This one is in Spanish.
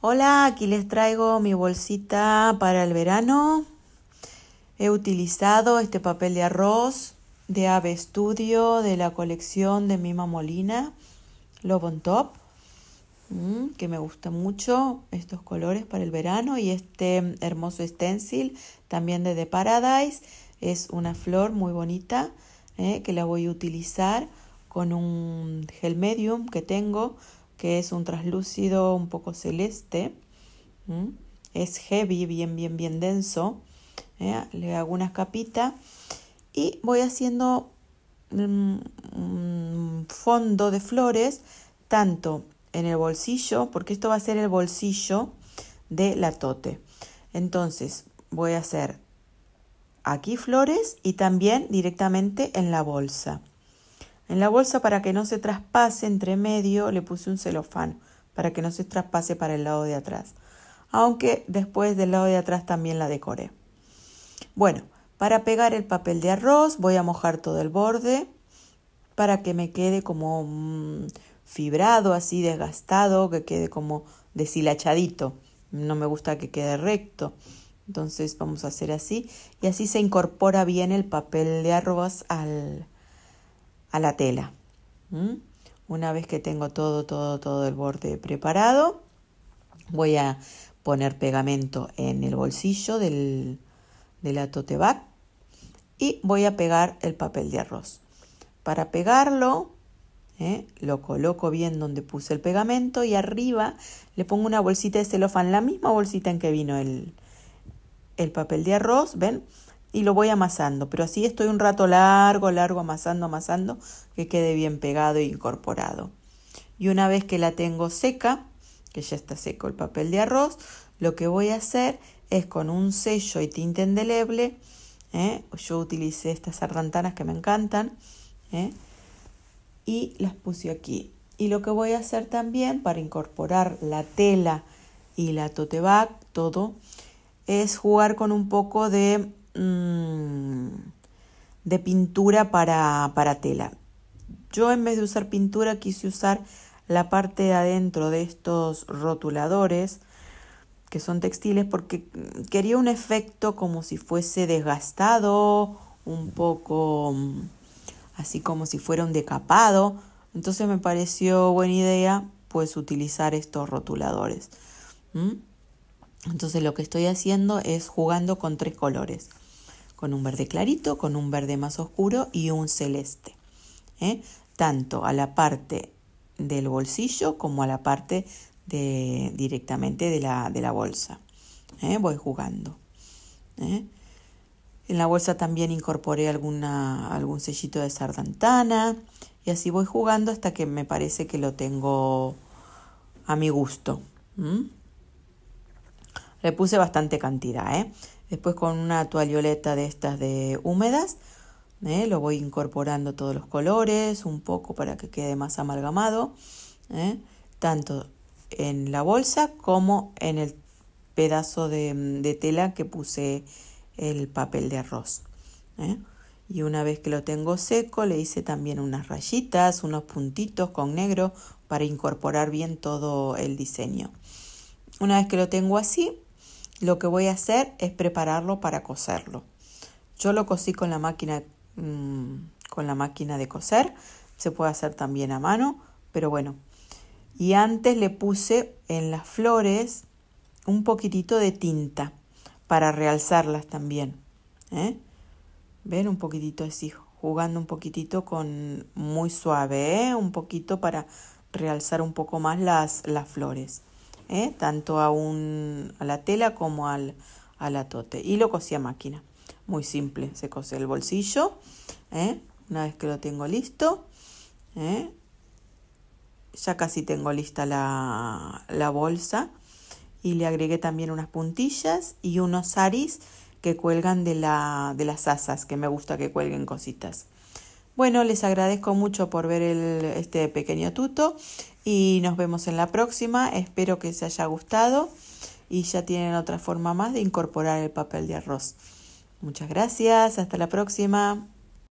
Hola, aquí les traigo mi bolsita para el verano. He utilizado este papel de arroz de Ave Studio de la colección de Mima Molina, Love on Top, mm, que me gusta mucho estos colores para el verano y este hermoso stencil también de The Paradise. Es una flor muy bonita eh, que la voy a utilizar con un gel medium que tengo que es un traslúcido un poco celeste. Es heavy, bien, bien, bien denso. ¿eh? Le hago unas capitas y voy haciendo un mm, mm, fondo de flores tanto en el bolsillo, porque esto va a ser el bolsillo de la tote. Entonces voy a hacer aquí flores y también directamente en la bolsa. En la bolsa para que no se traspase entre medio le puse un celofán para que no se traspase para el lado de atrás. Aunque después del lado de atrás también la decoré. Bueno, para pegar el papel de arroz voy a mojar todo el borde para que me quede como mm, fibrado, así desgastado, que quede como deshilachadito. No me gusta que quede recto. Entonces vamos a hacer así y así se incorpora bien el papel de arroz al, a la tela. Una vez que tengo todo, todo, todo el borde preparado, voy a poner pegamento en el bolsillo del, de la tote y voy a pegar el papel de arroz. Para pegarlo, ¿eh? lo coloco bien donde puse el pegamento y arriba le pongo una bolsita de celofán, la misma bolsita en que vino el, el papel de arroz, ¿ven? y lo voy amasando, pero así estoy un rato largo, largo amasando, amasando, que quede bien pegado e incorporado. Y una vez que la tengo seca, que ya está seco el papel de arroz, lo que voy a hacer es con un sello y tinta indeleble ¿eh? yo utilicé estas sardantanas que me encantan, ¿eh? y las puse aquí. Y lo que voy a hacer también para incorporar la tela y la tote todo, es jugar con un poco de Mm, de pintura para, tela. Yo en vez de usar pintura quise usar la parte de adentro de estos rotuladores que son textiles porque quería un efecto como si fuese desgastado, un poco mm, así como si fuera un decapado. Entonces me pareció buena idea pues utilizar estos rotuladores. Entonces lo que estoy haciendo es jugando con tres colores con un verde clarito, con un verde más oscuro y un celeste, ¿eh? tanto a la parte del bolsillo como a la parte directamente de la, bolsa. ¿eh? Voy jugando. ¿eh? En la bolsa también incorporé alguna, algún sellito de sardantana y así voy jugando hasta que me parece que lo tengo a mi gusto. Le puse bastante cantidad, ¿eh? Después con una toalloleta de estas de húmedas, ¿eh? lo voy incorporando todos los colores, un poco para que quede más amalgamado, ¿eh? tanto en la bolsa como en el pedazo de, tela que puse el papel de arroz. ¿eh? Y una vez que lo tengo seco, le hice también unas rayitas, unos puntitos con negro para incorporar bien todo el diseño. Una vez que lo tengo así, lo que voy a hacer es prepararlo para coserlo. Yo lo cosí con la máquina, mm, con la máquina de coser. Se puede hacer también a mano, pero bueno. Y antes le puse en las flores un poquitito de tinta para realzarlas también. ¿eh? Ven un poquitito así, jugando un poquitito con muy suave, ¿eh? un poquito para realzar un poco más las, las flores. ¿eh? tanto a, a la tela como al, al atote. Y lo cosí a máquina. Muy simple, se cose el bolsillo. ¿eh? Una vez que lo tengo listo, ¿eh? ya casi tengo lista la, la, bolsa. Y le agregué también unas puntillas y unos aris que cuelgan de, la, de las asas, que me gusta que cuelguen cositas. Bueno, les agradezco mucho por ver el, este pequeño tuto y nos vemos en la próxima. Espero que se haya gustado y ya tienen otra forma más de incorporar el papel de arroz. Muchas gracias, hasta la próxima.